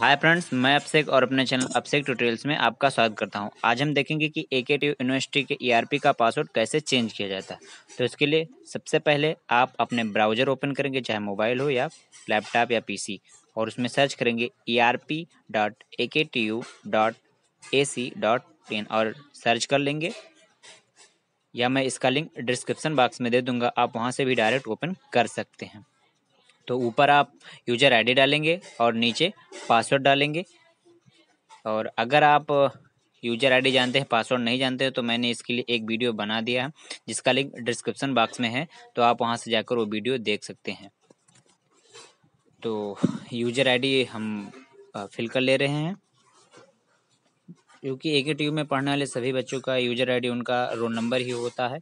hi friends मैं अपसेक और अपने चैनल अपसेक ट्यूटोरियल्स में आपका स्वागत करता हूं आज हम देखेंगे कि ए के टी यूनिवर्सिटी के ईआरपी का पासवर्ड कैसे चेंज किया जाता है तो इसके लिए सबसे पहले आप अपने ब्राउज़र ओपन करेंगे चाहे मोबाइल हो या लैपटॉप या पीसी और उसमें सर्च करेंगे E R P dot A K T U dot A C dot in और सर्च कर लेंगे या मैं इसका लिंक डिस्क्रिप्सन बॉक्स में दे दूंगा आप वहाँ से भी डायरेक्ट ओपन कर सकते हैं तो ऊपर आप यूजर आईडी डालेंगे और नीचे पासवर्ड डालेंगे और अगर आप यूजर uh, आईडी जानते हैं पासवर्ड नहीं जानते हैं तो मैंने इसके लिए एक वीडियो बना दिया है जिसका लिंक डिस्क्रिप्शन बॉक्स में है तो आप वहां से जाकर वो वीडियो देख सकते हैं तो यूजर आईडी हम फिल uh, कर ले रहे हैं क्योंकि एक ही ट्यूब में पढ़ने वाले सभी बच्चों का यूजर आईडी उनका रोल नंबर ही होता है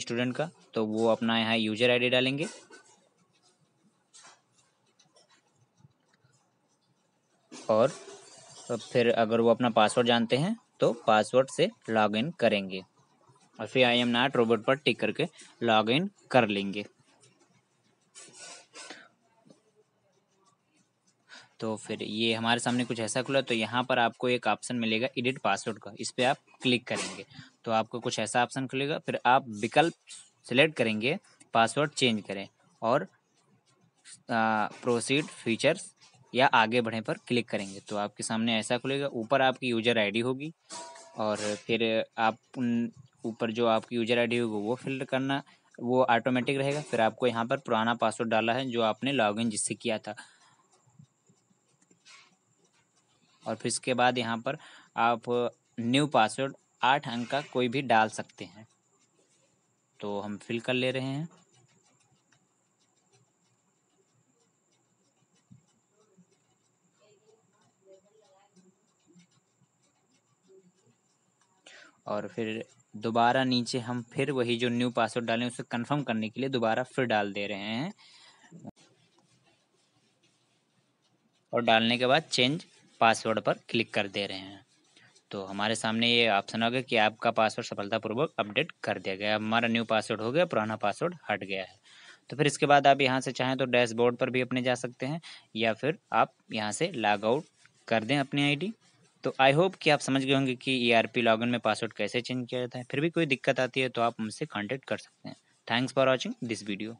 स्टूडेंट का तो वो अपना यहाँ यूजर आईडी डालेंगे और फिर अगर वो अपना पासवर्ड जानते हैं तो पासवर्ड से लॉगिन करेंगे और फिर आई एम नॉट रोबोट पर टिक करके लॉगिन कर लेंगे तो फिर ये हमारे सामने कुछ ऐसा खुला तो यहाँ पर आपको एक ऑप्शन मिलेगा एडिट पासवर्ड का इस पर आप क्लिक करेंगे तो आपको कुछ ऐसा ऑप्शन खुलेगा फिर आप विकल्प सेलेक्ट करेंगे पासवर्ड चेंज करें और प्रोसीड फीचर्स या आगे बढ़े पर क्लिक करेंगे तो आपके सामने ऐसा खुलेगा ऊपर आपकी यूजर आईडी होगी और फिर आप उन ऊपर जो आपकी यूजर आईडी होगी वो फिल करना वो ऑटोमेटिक रहेगा फिर आपको यहाँ पर पुराना पासवर्ड डाला है जो आपने लॉगिन जिससे किया था और फिर इसके बाद यहाँ पर आप न्यू पासवर्ड आठ अंक का कोई भी डाल सकते हैं तो हम फिल कर ले रहे हैं और फिर दोबारा नीचे हम फिर वही जो न्यू पासवर्ड डालें उसे कंफर्म करने के लिए दोबारा फिर डाल दे रहे हैं और डालने के बाद चेंज पासवर्ड पर क्लिक कर दे रहे हैं तो हमारे सामने ये ऑप्शन हो गया कि आपका पासवर्ड सफलतापूर्वक अपडेट कर दिया गया हमारा न्यू पासवर्ड हो गया पुराना पासवर्ड हट गया है तो फिर इसके बाद आप यहाँ से चाहें तो डैशबोर्ड पर भी अपने जा सकते हैं या फिर आप यहाँ से लॉग आउट कर दें अपनी आईडी तो आई होप कि आप समझ गए होंगे कि ई आर पी लॉगिन में पासवर्ड कैसे चेंज किया जाता है फिर भी कोई दिक्कत आती है तो आप मुझसे कॉन्टेक्ट कर सकते हैं thanks for watching this video